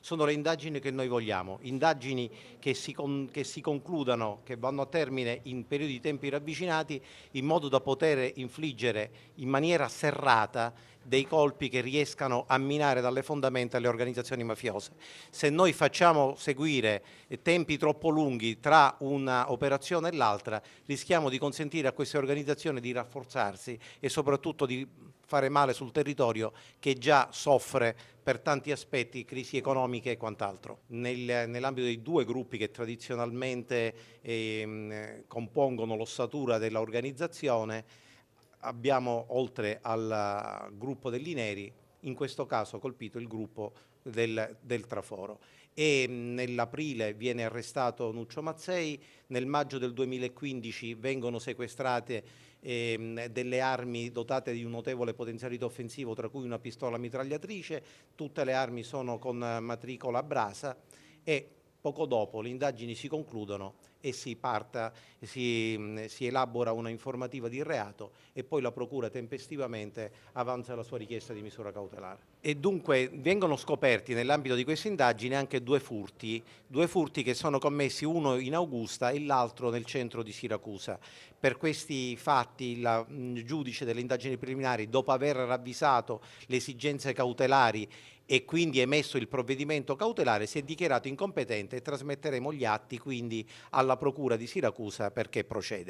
sono le indagini che noi vogliamo, indagini che si, con, che si concludano, che vanno a termine in periodi di tempi ravvicinati in modo da poter infliggere in maniera serrata dei colpi che riescano a minare dalle fondamenta le organizzazioni mafiose. Se noi facciamo seguire tempi troppo lunghi tra una operazione e l'altra, rischiamo di consentire a queste organizzazioni di rafforzarsi e soprattutto di fare male sul territorio che già soffre per tanti aspetti crisi economiche e quant'altro. Nel, nell'ambito dei due gruppi che tradizionalmente eh, compongono l'ossatura dell'organizzazione abbiamo oltre al gruppo dell'Ineri in questo caso colpito il gruppo del, del Traforo. Mm, nell'aprile viene arrestato Nuccio Mazzei, nel maggio del 2015 vengono sequestrate ehm, delle armi dotate di un notevole potenzialità offensivo, tra cui una pistola mitragliatrice, tutte le armi sono con matricola a brasa e poco dopo le indagini si concludono e si, parta, si, mm, si elabora una informativa di reato e poi la Procura tempestivamente avanza la sua richiesta di misura cautelare. E dunque vengono scoperti nell'ambito di questa indagine anche due furti, due furti che sono commessi uno in Augusta e l'altro nel centro di Siracusa. Per questi fatti il mm, giudice delle indagini preliminari, dopo aver ravvisato le esigenze cautelari e quindi emesso il provvedimento cautelare si è dichiarato incompetente e trasmetteremo gli atti quindi alla Procura di Siracusa perché procede.